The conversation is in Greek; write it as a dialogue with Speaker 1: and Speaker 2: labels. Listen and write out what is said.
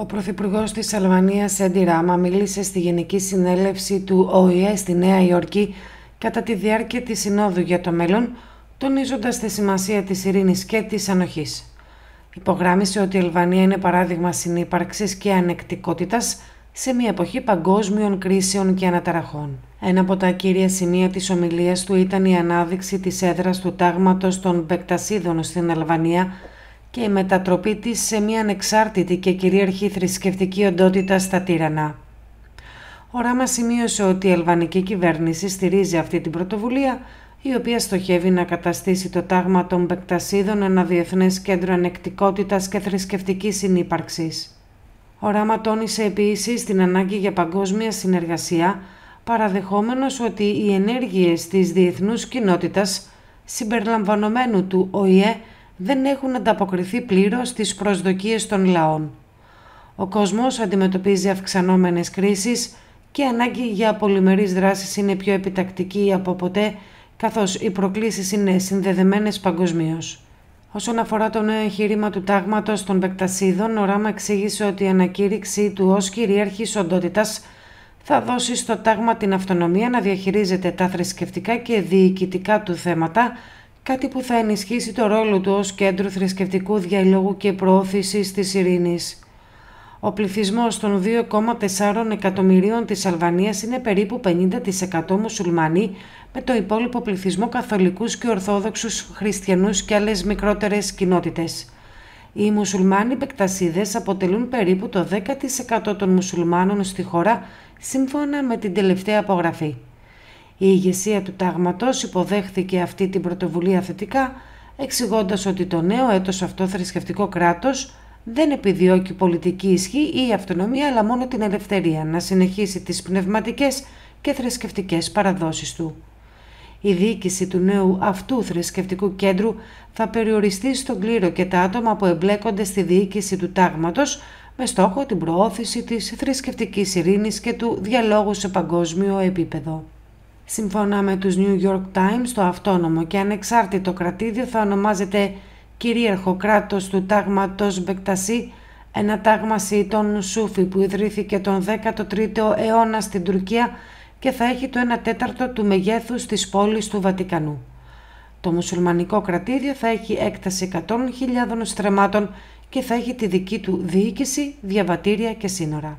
Speaker 1: Ο Πρωθυπουργός της Αλβανίας, Έντι Ράμα, μίλησε στη Γενική Συνέλευση του ΟΗΕ στη Νέα Υόρκη κατά τη διάρκεια της Συνόδου για το Μέλλον, τονίζοντας τη σημασία της ειρήνης και της ανοχής. Υπογράμμισε ότι η Αλβανία είναι παράδειγμα συνύπαρξης και ανεκτικότητας σε μια εποχή παγκόσμιων κρίσεων και αναταραχών. Ένα από τα κύρια σημεία της ομιλίας του ήταν η ανάδειξη της έδρας του τάγματος των Μπεκτασίδων στην Αλβανία και η μετατροπή της σε μια ανεξάρτητη και κυρίαρχη θρησκευτική οντότητα στα τύρανα. Ο Ράμα σημείωσε ότι η αλβανική κυβέρνηση στηρίζει αυτή την πρωτοβουλία, η οποία στοχεύει να καταστήσει το τάγμα των Πεκτασίδων ένα διεθνές κέντρο ανεκτικότητας και θρησκευτικής συνύπαρξης. Ο Ράμα τόνισε επίσης την ανάγκη για παγκόσμια συνεργασία, παραδεχόμενος ότι οι ενέργειες της διεθνούς κοινότητας, συμπεριλαμβανομένου του ΟΗΕ, δεν έχουν ανταποκριθεί πλήρως στις προσδοκίες των λαών. Ο κόσμος αντιμετωπίζει αυξανόμενες κρίσεις και η ανάγκη για πολυμερείς δράσεις είναι πιο επιτακτική από ποτέ, καθώς οι προκλήσεις είναι συνδεδεμένες παγκοσμίως. Όσον αφορά το νέο εγχείρημα του τάγματος των Πεκτασίδων, ο Ράμα εξήγησε ότι η ανακήρυξή του ως κυρίαρχης οντότητας θα δώσει στο τάγμα την αυτονομία να διαχειρίζεται τα θρησκευτικά και διοικητικά του θέματα κάτι που θα ενισχύσει το ρόλο του ως κέντρο θρησκευτικού διαλόγου και προώθησης της ειρήνης. Ο πληθυσμός των 2,4 εκατομμυρίων της Αλβανίας είναι περίπου 50% μουσουλμανοί, με το υπόλοιπο πληθυσμό καθολικούς και ορθόδοξους χριστιανούς και άλλες μικρότερες κοινότητες. Οι μουσουλμάνοι επεκτασίδες αποτελούν περίπου το 10% των μουσουλμάνων στη χώρα, σύμφωνα με την τελευταία απογραφή. Η ηγεσία του τάγματος υποδέχθηκε αυτή την πρωτοβουλία θετικά, εξηγώντας ότι το νέο έτος αυτό θρησκευτικό κράτος δεν επιδιώκει πολιτική ισχύ ή αυτονομία, αλλά μόνο την ελευθερία να συνεχίσει τις πνευματικές και θρησκευτικές παραδόσεις του. Η διοίκηση του νέου αυτού θρησκευτικού κέντρου θα περιοριστεί στον κλήρο και τα άτομα που εμπλέκονται στη διοίκηση του τάγματος με στόχο την προώθηση της θρησκευτικής ειρήνης και του διαλόγου σε παγκόσμιο επίπεδο. Σύμφωνα με τους New York Times, το αυτόνομο και ανεξάρτητο κρατήδιο θα ονομάζεται κυρίαρχο κράτος του τάγματος Μπεκτασί, ένα τάγμα των Σούφι που ιδρύθηκε τον 13ο αιώνα στην Τουρκία και θα έχει το 1 τέταρτο του μεγέθους της πόλης του Βατικανού. Το μουσουλμανικό κρατήδιο θα έχει έκταση 100.000 στρεμάτων και θα έχει τη δική του διοίκηση, διαβατήρια και σύνορα.